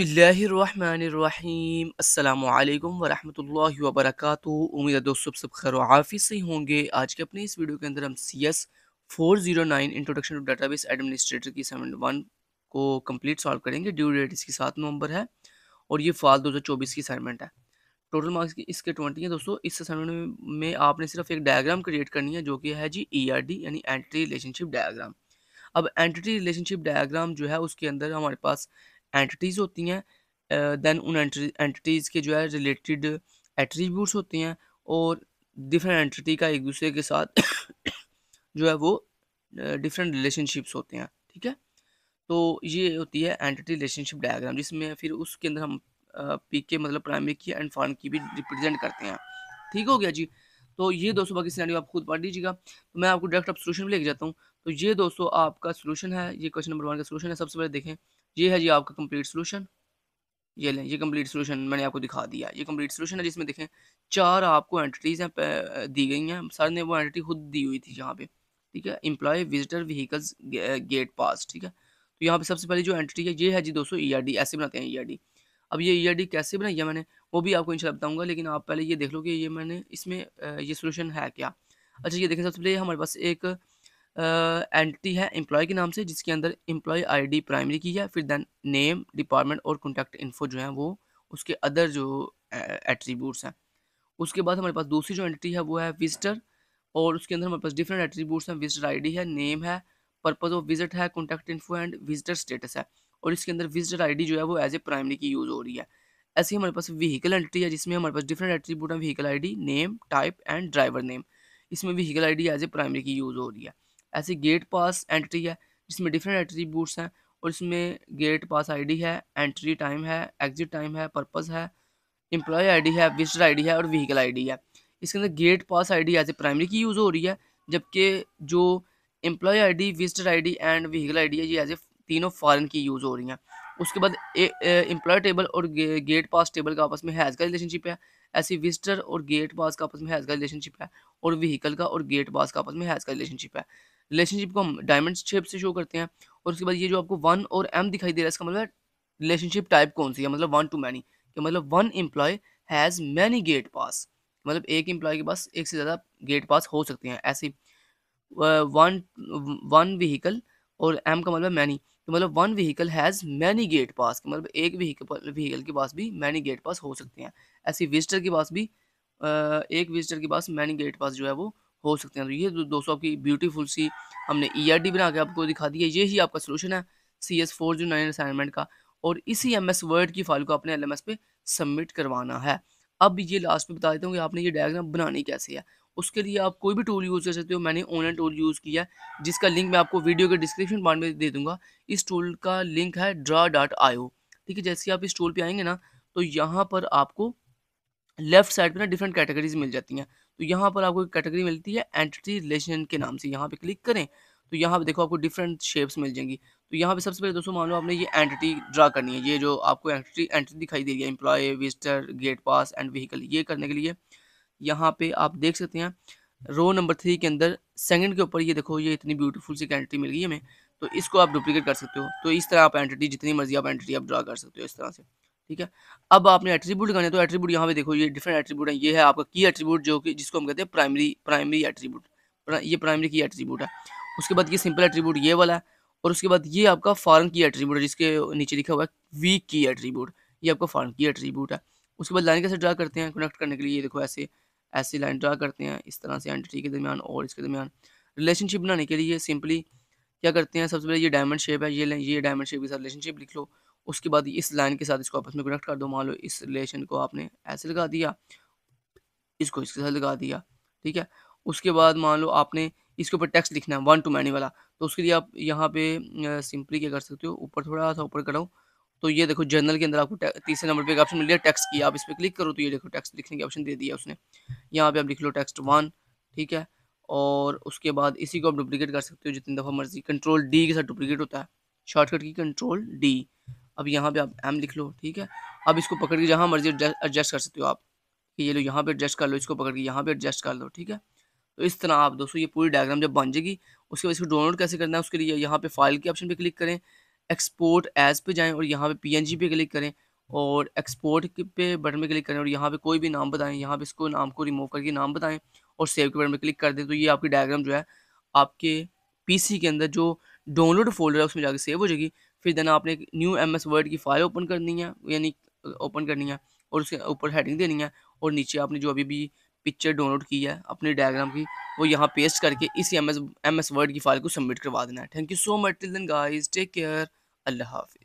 बसमीम् अल्लाम वरहमल वबरक उम्मीद है दोस्तों सब खैर आफी से होंगे आज के अपने इस वीडियो के अंदर हम C S four zero nine introduction to database administrator की सेवन वन को कम्प्लीट सॉल्व करेंगे ड्यू डेट इसकी सात नवंबर है और ये फाल दो हज़ार चौबीस की असाइनमेंट है टोटल मार्क्स की इसके ट्वेंटी है दोस्तों इस असाइनमेंट में आपने सिर्फ एक डायग्राम क्रिएट करनी है जो कि है जी ई आर डी यानी एंट्री रिलेशनशिप डायग्राम अब एंटिटी रिलेशनशिप डायग्राम जो है उसके अंदर हमारे पास एंटिटीज़ होती हैं देन उन एंटिटीज़ के जो है रिलेटेड एट्रीब्यूट्स होते हैं और डिफरेंट एंटिटी का एक दूसरे के साथ जो है वो डिफरेंट रिलेशनशिप्स होते हैं ठीक है तो ये होती है एंटिटी रिलेशनशिप डायग्राम जिसमें फिर उसके अंदर हम पी के मतलब प्राइमरी की एंड फॉर्म की भी रिप्रेजेंट करते हैं ठीक हो गया जी तो ये दोस्तों बाकी सिनेरियो आप खुद पढ़ लीजिएगा तो मैं आपको डायरेक्ट आप सोल्यूशन भी लेके जाता हूँ तो ये दोस्तों आपका सोल्यूशन है ये क्वेश्चन नंबर वन का सोल्यूशन है सबसे पहले देखें ये है जी आपका कंप्लीट सोल्यूशन ये लें ये कंप्लीट सोल्यूशन मैंने आपको दिखा दिया ये कंप्लीट सोलूशन है जिसमें देखें चार आपको एंटिटीज़ हैं दी गई हैं सर ने वो एंटिटी खुद दी हुई थी यहाँ पे ठीक है employ visitor vehicles gate pass ठीक है तो यहाँ पे सबसे पहले जो एंटिटी है ये है जी दोस्तों ई e ऐसे बनाते हैं ई e अब ये ई e कैसे बनाई है मैंने वो भी आपको इंशाल्लाह बताऊंगा लेकिन आप पहले ये देख लो कि ये मैंने इसमें ये सोल्यूशन है क्या अच्छा ये देखें सबसे पहले हमारे पास एक एंटिटी है एम्प्लॉय के नाम से जिसके अंदर एम्प्लॉय आईडी प्राइमरी की है फिर देन नेम डिपार्टमेंट और कॉन्टैक्ट इन्फो जो है वो उसके अदर जो एट्रीब्यूट्स हैं उसके बाद हमारे पास दूसरी जो एंटिटी है वो है विजिटर और उसके अंदर हमारे पास डिफरेंट एट्रीब्यूट्स हैं विजिटर आईडी है नेम है पर्पज़ ऑफ विजिट है contact info and visitor status है और इसके अंदर विजिटर आईडी जो है वो as a primary key use हो रही है ऐसे ही हमारे पास व्हीकल एंटिटी है जिसमें हमारे पास डिफरेंट एट्रीब्यूट हैं vehicle ID name type and driver name इसमें vehicle ID as a primary key use हो रही है ऐसी गेट पास एंट्री है जिसमें डिफरेंट बूट्स हैं और इसमें गेट पास आईडी है एंट्री टाइम है एग्जिट टाइम है पर्पस है एम्प्लॉय आईडी है विजिटर आईडी है और व्हीकल आईडी है इसके अंदर gate pass ID as a primary key use हो रही है जबकि जो employee ID visitor ID and vehicle ID है ये एज ए तीनों फॉरन की यूज़ हो रही हैं उसके बाद एम्प्लॉय टेबल और गे, गेट पास टेबल का आपस में हैज़ का रिलेशनशिप है ऐसी विजिटर और गेट पास का आपस में हैज़ का रिलेशनशिप है और व्हीकल का और गेट पास का आपस में हैज़ का रिलेशनशिप है रिलेशनशिप को हम डायमंड शेप से शो करते हैं और उसके बाद ये जो आपको वन और एम दिखाई दे रहा है इसका मतलब रिलेशनशिप टाइप कौन सी है मतलब वन टू मैनी कि मतलब one employee has many gate pass मतलब एक एम्प्लॉय के पास एक से ज़्यादा गेट पास हो सकते हैं ऐसे वन वन व्हीकल और एम का मतलब मैनी तो मतलब one vehicle has many gate pass मतलब एक व्हीकल व्हीकल के पास भी मैनी गेट पास हो सकते हैं ऐसे विजिटर के पास भी एक विजिटर के पास मैनी गेट पास जो है वो हो सकते हैं तो ये दो, दोस्तों आपकी ब्यूटीफुल सी हमने ई e बना के आपको दिखा दी है ये ही आपका सोल्यूशन है सी एस फोर जो नाइन असाइनमेंट का और इसी एम एस वर्ड की फाइल को अपने एल एम एस पे सबमिट करवाना है अब ये लास्ट में बता देता हूँ कि आपने ये डायग्राम बनानी कैसे है उसके लिए आप कोई भी टूल यूज़ कर सकते हो मैंने ऑनलाइन टूल यूज़ किया है जिसका लिंक मैं आपको वीडियो के डिस्क्रिप्शन पार्ट में दे दूंगा इस टूल का लिंक है ड्रा डॉट आयो ठीक है जैसे आप इस टूल पे आएंगे ना तो यहाँ पर आपको लेफ्ट साइड पर ना डिफरेंट कैटेगरीज मिल जाती हैं तो यहाँ पर आपको एक कैटेगरी मिलती है एंटिटी रिलेशन के नाम से यहाँ पर क्लिक करें तो यहाँ पर देखो आपको डिफरेंट शेप्स मिल जाएंगी तो यहाँ पे सबसे पहले दोस्तों मान लो आपने ये एंटिटी ड्रा करनी है ये जो आपको एंटिटी एंटिटी दिखाई दे रही है employ visitor gate pass and vehicle ये करने के लिए यहाँ पे आप देख सकते हैं रो नंबर थ्री के अंदर सेकंड के ऊपर ये देखो ये इतनी ब्यूटीफुल सी एंटिटी मिल गई हमें तो इसको आप डुप्लीकेट कर सकते हो तो इस तरह आप एंटिटी जितनी मर्जी आप एंटिटी आप ड्रा कर सकते हो इस तरह से ठीक है अब आपने एट्रीब्यूट करने तो एट्रीब्यूट यहाँ पे देखो ये डिफरेंट एट्रीब्यूट है ये है आपका की एट्रीब्यूट जो कि जिसको हम कहते हैं प्राइमरी प्राइमरी एट्रीब्यूट ये प्राइमरी की एट्रीब्यूट है उसके बाद ये सिंपल एट्रीब्यूट ये वाला है और उसके बाद ये आपका फॉरन की एट्रीब्यूट है जिसके नीचे लिखा हुआ है वीक की एट्रीब्यूट ये आपका फॉरन की एट्रीब्यूट है उसके बाद लाइन कैसे ड्रा करते हैं कनेक्ट करने के लिए ये देखो ऐसे ऐसी लाइन ड्रा करते हैं इस तरह से एंटिटी के दरमियान और इसके दरमियान रिलेशनशिप बनाने के लिए सिंपली क्या करते हैं सबसे पहले ये डायमंड शेप है ये ये डायमंड शेप के साथ रिलेशनशिप लिख लो उसके बाद इस लाइन के साथ इसको आपस में कनेक्ट कर दो मान लो इस रिलेशन को आपने ऐसे लगा दिया इसको इसके साथ लगा दिया ठीक है उसके बाद मान लो आपने इसके ऊपर टेक्स्ट लिखना है वन टू मैनी वाला तो उसके लिए आप यहाँ पे सिंपली क्या कर सकते हो ऊपर थोड़ा सा ऊपर कराओ तो ये देखो जर्नल के अंदर आपको तीसरे नंबर पे एक ऑप्शन मिल गया टेक्स्ट की आप इस पर क्लिक करो तो ये देखो टेक्स्ट तो लिखने के ऑप्शन दे दिया उसने यहाँ पे आप लिख लो टेक्स्ट वन ठीक है और उसके बाद इसी को आप डुप्लीकेट कर सकते हो जितनी दफ़ा मर्जी कंट्रोल डी के साथ डुप्लीकेट होता है शॉर्टकट की कंट्रोल डी अब यहाँ पे आप एम लिख लो ठीक है अब इसको पकड़ के जहाँ मर्जी एडजस्ट कर सकते हो आप कि ये लो यहाँ पे एडजस्ट कर लो इसको पकड़ के यहाँ पे एडजस्ट कर लो ठीक है तो इस तरह आप दोस्तों ये पूरी डायग्राम जब बन जाएगी उसके बाद इसको डाउनलोड कैसे करना है उसके लिए यहाँ पे फाइल के ऑप्शन पे क्लिक करें एक्सपोर्ट एज पे जाएं और यहाँ पे पीएनजी पे क्लिक करें और एक्सपोर्ट पे बटन पे क्लिक करें और यहाँ पे कोई भी नाम बताएं यहाँ पे इसको नाम को रिमूव करके नाम बताएं और सेव के बटन पे क्लिक कर दें तो ये आपकी डायग्राम जो है आपके पीसी के अंदर जो डाउनलोड फोल्डर है उसमें जाके सेव हो जाएगी फिर देन आपने न्यू एम एस वर्ड की फाइल ओपन करनी है यानी ओपन करनी है और उसके ऊपर हेडिंग देनी है और नीचे आपने जो अभी भी पिक्चर डाउनलोड की है अपने डायग्राम की वो यहाँ पेस्ट करके इसी M S M S Word की फाइल को सबमिट करवा देना है thank you so much till then guys take care अल्लाह हाफिज़